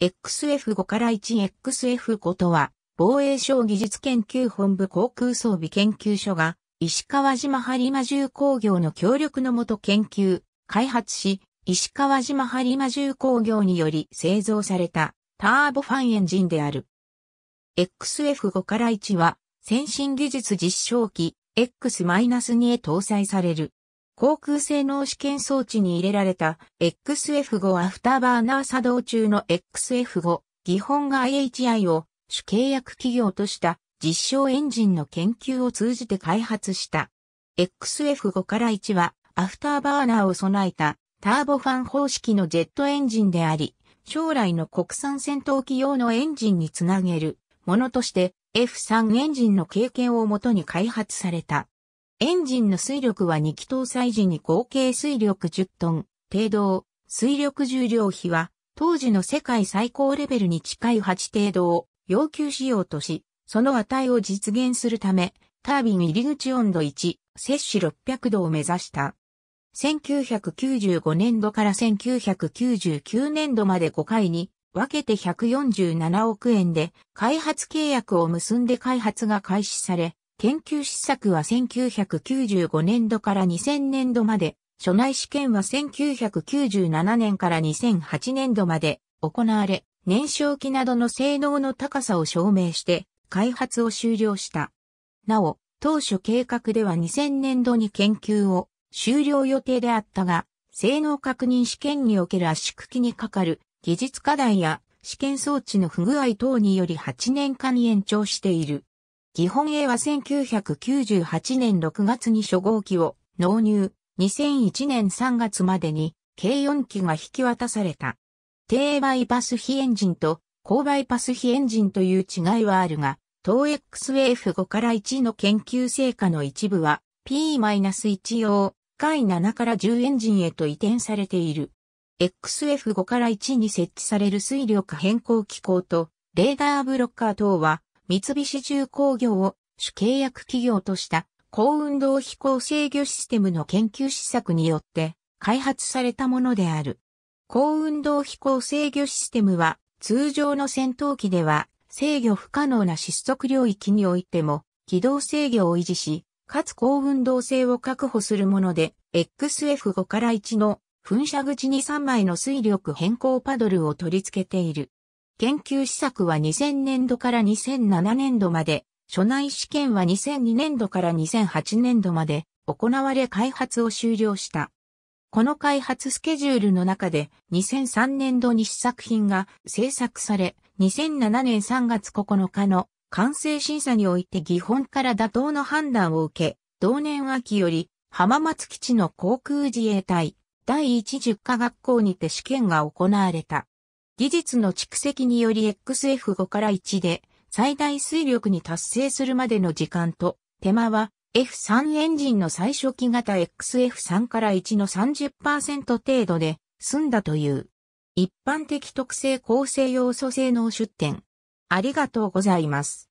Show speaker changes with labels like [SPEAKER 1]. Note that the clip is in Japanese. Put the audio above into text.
[SPEAKER 1] XF5 から 1XF5 とは、防衛省技術研究本部航空装備研究所が、石川島播磨重工業の協力のもと研究、開発し、石川島播磨重工業により製造されたターボファンエンジンである。XF5 から1は、先進技術実証機 X-2 へ搭載される。航空性能試験装置に入れられた XF5 アフターバーナー作動中の XF5 基本が IHI を主契約企業とした実証エンジンの研究を通じて開発した。XF5 から1はアフターバーナーを備えたターボファン方式のジェットエンジンであり、将来の国産戦闘機用のエンジンにつなげるものとして F3 エンジンの経験をもとに開発された。エンジンの水力は2気搭載時に合計水力10トン、程度、水力重量比は、当時の世界最高レベルに近い8程度を要求しようとし、その値を実現するため、タービン入り口温度1、摂氏600度を目指した。1995年度から1999年度まで5回に分けて147億円で開発契約を結んで開発が開始され、研究施策は1995年度から2000年度まで、所内試験は1997年から2008年度まで行われ、燃焼機などの性能の高さを証明して開発を終了した。なお、当初計画では2000年度に研究を終了予定であったが、性能確認試験における圧縮機にかかる技術課題や試験装置の不具合等により8年間延長している。基本 A は1998年6月に初号機を納入、2001年3月までに軽4機が引き渡された。低バイパス非エンジンと高バイパス非エンジンという違いはあるが、当 XF5 から1の研究成果の一部は P-1 用回7から10エンジンへと移転されている。XF5 から1に設置される水力変更機構とレーダーブロッカー等は三菱重工業を主契約企業とした高運動飛行制御システムの研究施策によって開発されたものである。高運動飛行制御システムは通常の戦闘機では制御不可能な失速領域においても軌道制御を維持し、かつ高運動性を確保するもので、XF5 から1の噴射口に3枚の水力変更パドルを取り付けている。研究施策は2000年度から2007年度まで、所内試験は2002年度から2008年度まで行われ開発を終了した。この開発スケジュールの中で2003年度に試作品が制作され、2007年3月9日の完成審査において基本から妥当の判断を受け、同年秋より浜松基地の航空自衛隊第一十科学校にて試験が行われた。技術の蓄積により XF5 から1で最大推力に達成するまでの時間と手間は F3 エンジンの最初期型 XF3 から1の30%程度で済んだという一般的特性構成要素性能出展。ありがとうございます。